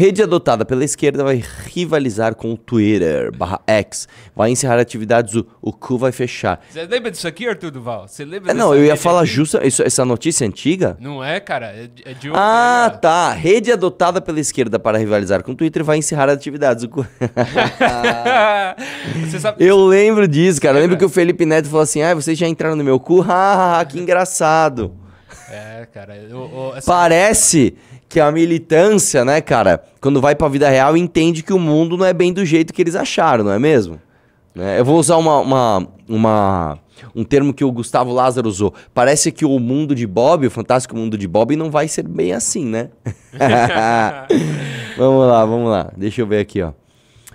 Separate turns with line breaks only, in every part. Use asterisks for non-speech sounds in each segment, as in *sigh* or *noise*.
Rede adotada pela esquerda vai rivalizar com o Twitter, barra X. Vai encerrar atividades, o, o cu vai fechar. Você lembra disso aqui, Arthur Duval? Você lembra é, Não, eu ia falar justa isso, essa notícia é antiga. Não é, cara. É de é ontem. Ah, tá. Rede adotada pela esquerda para rivalizar com o Twitter vai encerrar atividades. O cu... *laughs* sabe... Eu lembro disso, cara. Eu lembro é. que o Felipe Neto falou assim, ah, vocês já entraram no meu cu? Ah, *laughs* que engraçado. É, cara. Eu, eu, essa... Parece que a militância, né, cara, quando vai para a vida real, entende que o mundo não é bem do jeito que eles acharam, não é mesmo? Né? Eu vou usar uma, uma, uma, um termo que o Gustavo Lázaro usou. Parece que o mundo de Bob, o fantástico mundo de Bob, não vai ser bem assim, né? *laughs* *laughs* vamos lá, vamos lá. Deixa eu ver aqui, ó.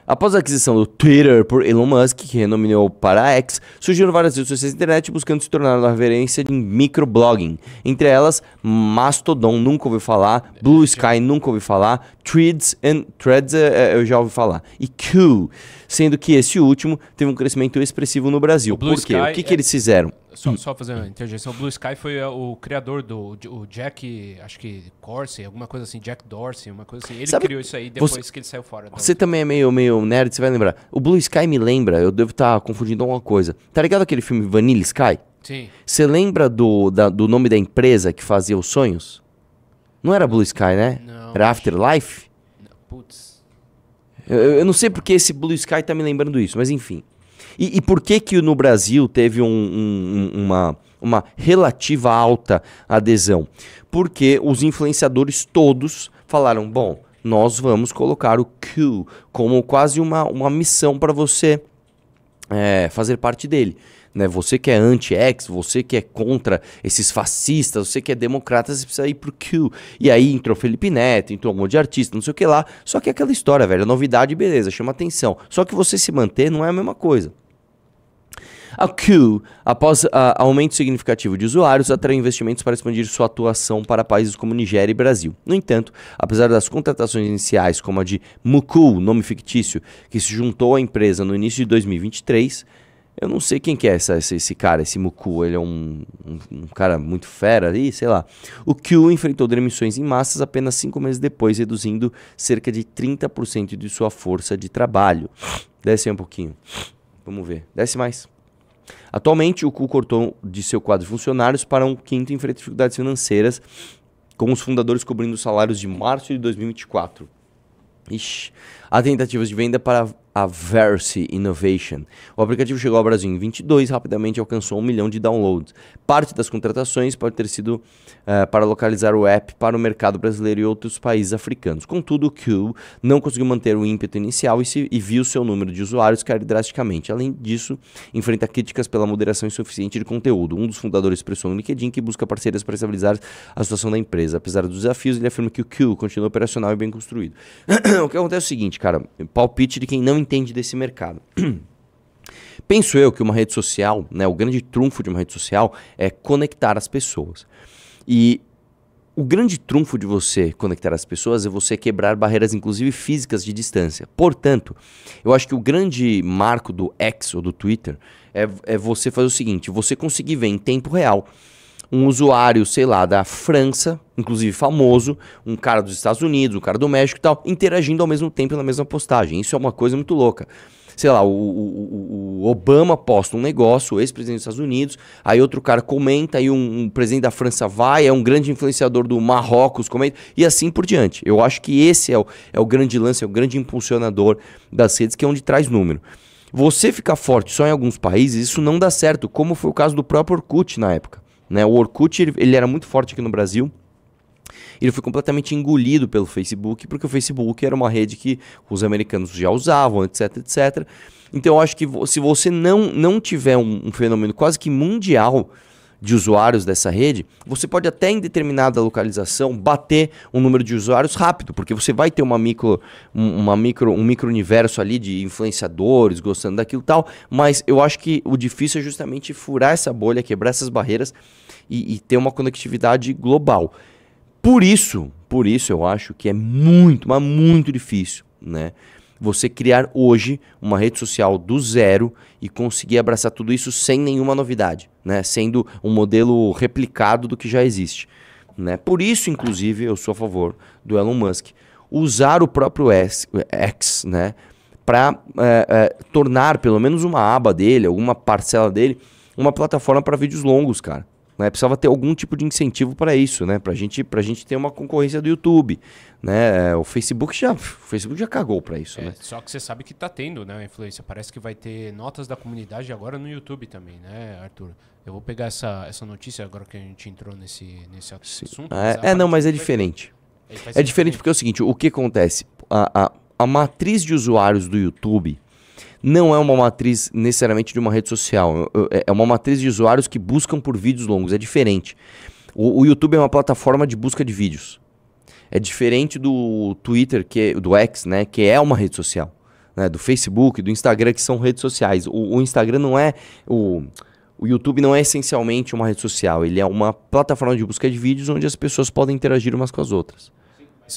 Após a aquisição do Twitter por Elon Musk, que renominou para X, surgiram várias redes sociais da internet buscando se tornar uma referência em microblogging. Entre elas, Mastodon nunca ouvi falar, Blue Sky nunca ouvi falar, Threads and Threads é, é, eu já ouvi falar, e Q, sendo que esse último teve um crescimento expressivo no Brasil. Por quê? Sky o que, é que eles fizeram? só, hum. só fazer uma interjeição. O Blue Sky foi é, o criador do o Jack, acho que Corsi, alguma coisa assim, Jack Dorsey, uma coisa assim. Ele Sabe, criou isso aí depois você, que ele saiu fora. Você outra. também é meio, meio nerd, você vai lembrar. O Blue Sky me lembra, eu devo estar tá confundindo alguma coisa. Tá ligado aquele filme Vanilla Sky? Sim. Você lembra do, da, do nome da empresa que fazia os sonhos? Não era Blue Sky, né? Não, era Afterlife? Putz. Eu, eu não sei porque esse Blue Sky tá me lembrando isso, mas enfim. E, e por que que no Brasil teve um, um, uma, uma relativa alta adesão? Porque os influenciadores todos falaram, bom, nós vamos colocar o Q como quase uma, uma missão para você é, fazer parte dele né? Você que é anti-ex, você que é contra esses fascistas, você que é democrata, você precisa ir pro Q. E aí entrou Felipe Neto, entrou um monte de artista, não sei o que lá. Só que é aquela história, velho, novidade, beleza, chama atenção. Só que você se manter não é a mesma coisa. A Q, após ah, aumento significativo de usuários, atrai investimentos para expandir sua atuação para países como Nigéria e Brasil. No entanto, apesar das contratações iniciais, como a de Mukul, nome fictício, que se juntou à empresa no início de 2023, eu não sei quem que é essa, esse, esse, cara, esse Muku. Ele é um, um, um, cara muito fera ali, sei lá. O Q enfrentou demissões em massas apenas cinco meses depois, reduzindo cerca de 30% de sua força de trabalho. Desce aí um pouquinho. Vamos ver. Desce mais. Atualmente, o Q cortou de seu quadro de funcionários para um quinto em frente a dificuldades financeiras, com os fundadores cobrindo salários de março de 2024. Ixi, há tentativas de venda para a Versi Innovation. O aplicativo chegou ao Brasil em 22 e rapidamente alcançou um milhão de downloads. Parte das contratações pode ter sido uh, para localizar o app para o mercado brasileiro e outros países africanos. Contudo, o Q não conseguiu manter o ímpeto inicial e, se, e viu seu número de usuários cair drasticamente. Além disso, enfrenta críticas pela moderação insuficiente de conteúdo. Um dos fundadores expressou no LinkedIn que busca parcerias para estabilizar a situação da empresa. Apesar dos desafios, ele afirma que o Q continua operacional e bem construído. *clears throat* o que acontece é o seguinte, cara, palpite de quem não entende desse mercado. *clears throat* Penso eu que uma rede social, né, o grande trunfo de uma rede social é conectar as pessoas. E o grande trunfo de você conectar as pessoas é você quebrar barreiras, inclusive físicas, de distância. Portanto, eu acho que o grande marco do X ou do Twitter é, é você fazer o seguinte: você conseguir ver em tempo real um usuário, sei lá, da França, inclusive famoso, um cara dos Estados Unidos, um cara do México e tal, interagindo ao mesmo tempo na mesma postagem. Isso é uma coisa muito louca. Sei lá, o, o, o Obama posta um negócio, o ex-presidente dos Estados Unidos, aí outro cara comenta, aí um, um presidente da França vai, é um grande influenciador do Marrocos comenta, e assim por diante. Eu acho que esse é o, é o grande lance, é o grande impulsionador das redes, que é onde traz número. Você ficar forte só em alguns países, isso não dá certo, como foi o caso do próprio Orkut na época. Né? O Orkut ele, ele era muito forte aqui no Brasil. Ele foi completamente engolido pelo Facebook, porque o Facebook era uma rede que os americanos já usavam, etc, etc. Então eu acho que se você não, não tiver um, um fenômeno quase que mundial de usuários dessa rede, você pode até em determinada localização bater um número de usuários rápido, porque você vai ter uma micro, uma micro, um micro universo ali de influenciadores gostando daquilo tal, mas eu acho que o difícil é justamente furar essa bolha, quebrar essas barreiras e, e ter uma conectividade global. Por isso, por isso eu acho que é muito, mas muito difícil, né? você criar hoje uma rede social do zero e conseguir abraçar tudo isso sem nenhuma novidade, né? Sendo um modelo replicado do que já existe, né? Por isso, inclusive, eu sou a favor do Elon Musk usar o próprio X, né? Para é, é, tornar pelo menos uma aba dele, alguma parcela dele, uma plataforma para vídeos longos, cara. Né? Precisava ter algum tipo de incentivo para isso, né? Para gente, a gente ter uma concorrência do YouTube. Né? O Facebook já, o Facebook já cagou para isso. É, né? Só que você sabe que está tendo né, influência. Parece que vai ter notas da comunidade agora no YouTube também, né, Arthur? Eu vou pegar essa, essa notícia agora que a gente entrou nesse, nesse assunto. Ah, é, é não, mas é diferente. É diferente, diferente porque é o seguinte: o que acontece? A, a, a matriz de usuários do YouTube não é uma matriz necessariamente de uma rede social. É, é uma matriz de usuários que buscam por vídeos longos. É diferente. O, o YouTube é uma plataforma de busca de vídeos. É diferente do Twitter, que é, do X, né? Que é uma rede social. Né, do Facebook, do Instagram, que são redes sociais. O, o Instagram não é. O, o YouTube não é essencialmente uma rede social, ele é uma plataforma de busca de vídeos onde as pessoas podem interagir umas com as outras.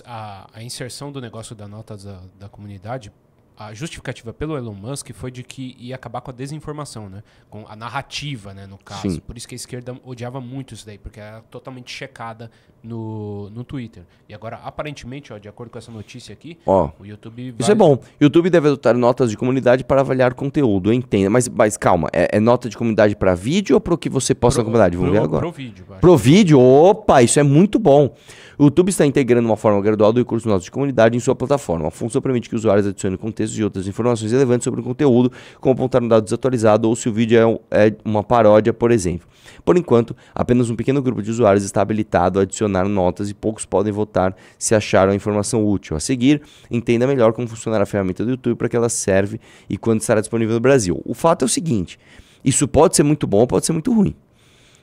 A, a inserção do negócio da nota da, da comunidade a justificativa pelo Elon Musk foi de que ia acabar com a desinformação, né? Com a narrativa, né, no caso. Sim. Por isso que a esquerda odiava muito isso daí, porque era totalmente checada no, no Twitter. E agora, aparentemente, ó, de acordo com essa notícia aqui, ó, o YouTube vai... Isso é bom. YouTube deve adotar notas de comunidade para avaliar conteúdo, entenda. Mas, mas calma, é, é nota de comunidade para vídeo ou para o que você posta na comunidade? Vamos pro, ver agora. Pro vídeo. Pro vídeo? Opa, isso é muito bom. O YouTube está integrando uma forma gradual do recurso de notas de comunidade em sua plataforma. A função permite que usuários adicionem contexto textos e outras informações relevantes sobre o conteúdo, como apontar um dado desatualizado ou se o vídeo é, é uma paródia, por exemplo. Por enquanto, apenas um pequeno grupo de usuários está habilitado a adicionar notas e poucos podem votar se acharam a informação útil. A seguir, entenda melhor como funcionará a ferramenta do YouTube para que ela serve e quando estará disponível no Brasil. O fato é o seguinte: isso pode ser muito bom, ou pode ser muito ruim.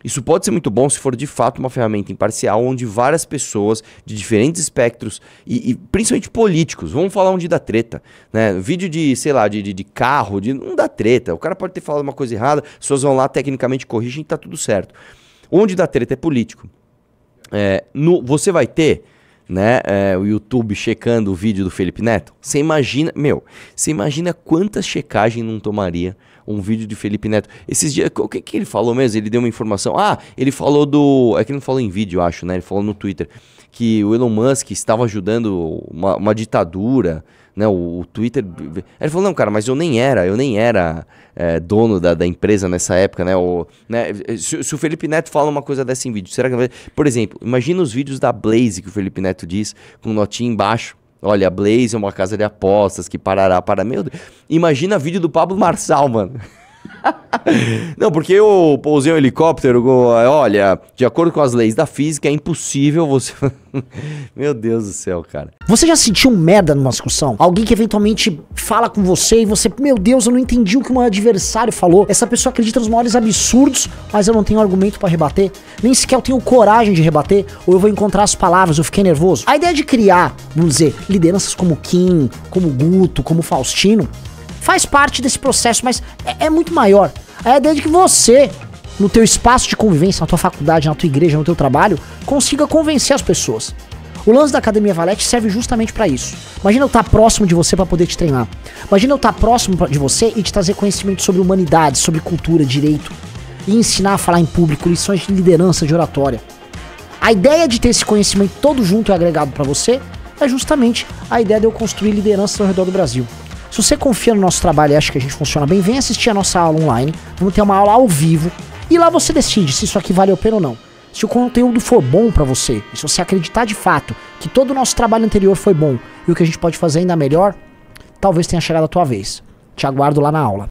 Isso pode ser muito bom se for de fato uma ferramenta imparcial onde várias pessoas de diferentes espectros e, e principalmente políticos, vamos falar onde dá treta, né? Vídeo de, sei lá, de, de, de carro, de não dá treta. O cara pode ter falado uma coisa errada, as pessoas vão lá, tecnicamente corrigem e tá tudo certo. Onde dá treta é político. É, no, você vai ter né, é, o YouTube checando o vídeo do Felipe Neto. Você imagina, meu, você imagina quantas checagens não tomaria um vídeo de Felipe Neto. Esses dias, o que, que ele falou mesmo? Ele deu uma informação. Ah, ele falou do. É que ele não falou em vídeo, acho, né? Ele falou no Twitter que o Elon Musk estava ajudando uma, uma ditadura, né? O, o, Twitter. Ele falou, não, cara, mas eu nem era, eu nem era é, dono da, da, empresa nessa época, né? O, né? Se, se, o Felipe Neto fala uma coisa dessa em vídeo, será que. Por exemplo, imagina os vídeos da Blaze que o Felipe Neto diz, com notinha embaixo. Olha, Blaze é uma casa de apostas que parará para. Meu Deus. Imagina vídeo do Pablo Marçal, mano. *laughs* Não, porque eu pousei um helicóptero. É, olha, de acordo com as leis da física, é impossível você. *laughs* Meu Deus do céu, cara.
Você já sentiu merda numa discussão? Alguém que eventualmente fala com você e você, meu Deus, eu não entendi o que o meu adversário falou. Essa pessoa acredita nos maiores absurdos, mas eu não tenho argumento para rebater. Nem sequer eu tenho coragem de rebater, ou eu vou encontrar as palavras, eu fiquei nervoso. A ideia de criar, vamos dizer, lideranças como Kim, como Guto, como Faustino, faz parte desse processo, mas é, é muito maior. É desde que você, no teu espaço de convivência, na tua faculdade, na tua igreja, no teu trabalho, consiga convencer as pessoas. O lance da Academia Valete serve justamente para isso. Imagina eu estar tá próximo de você para poder te treinar. Imagina eu estar tá próximo de você e te trazer conhecimento sobre humanidade, sobre cultura, direito. E ensinar a falar em público, lições de liderança, de oratória. A ideia de ter esse conhecimento todo junto e agregado para você é justamente a ideia de eu construir lideranças ao redor do Brasil. Se você confia no nosso trabalho e acha que a gente funciona bem, vem assistir a nossa aula online. Vamos ter uma aula ao vivo e lá você decide se isso aqui vale a pena ou não. Se o conteúdo for bom para você, e se você acreditar de fato que todo o nosso trabalho anterior foi bom e o que a gente pode fazer ainda melhor, talvez tenha chegado a tua vez. Te aguardo lá na aula.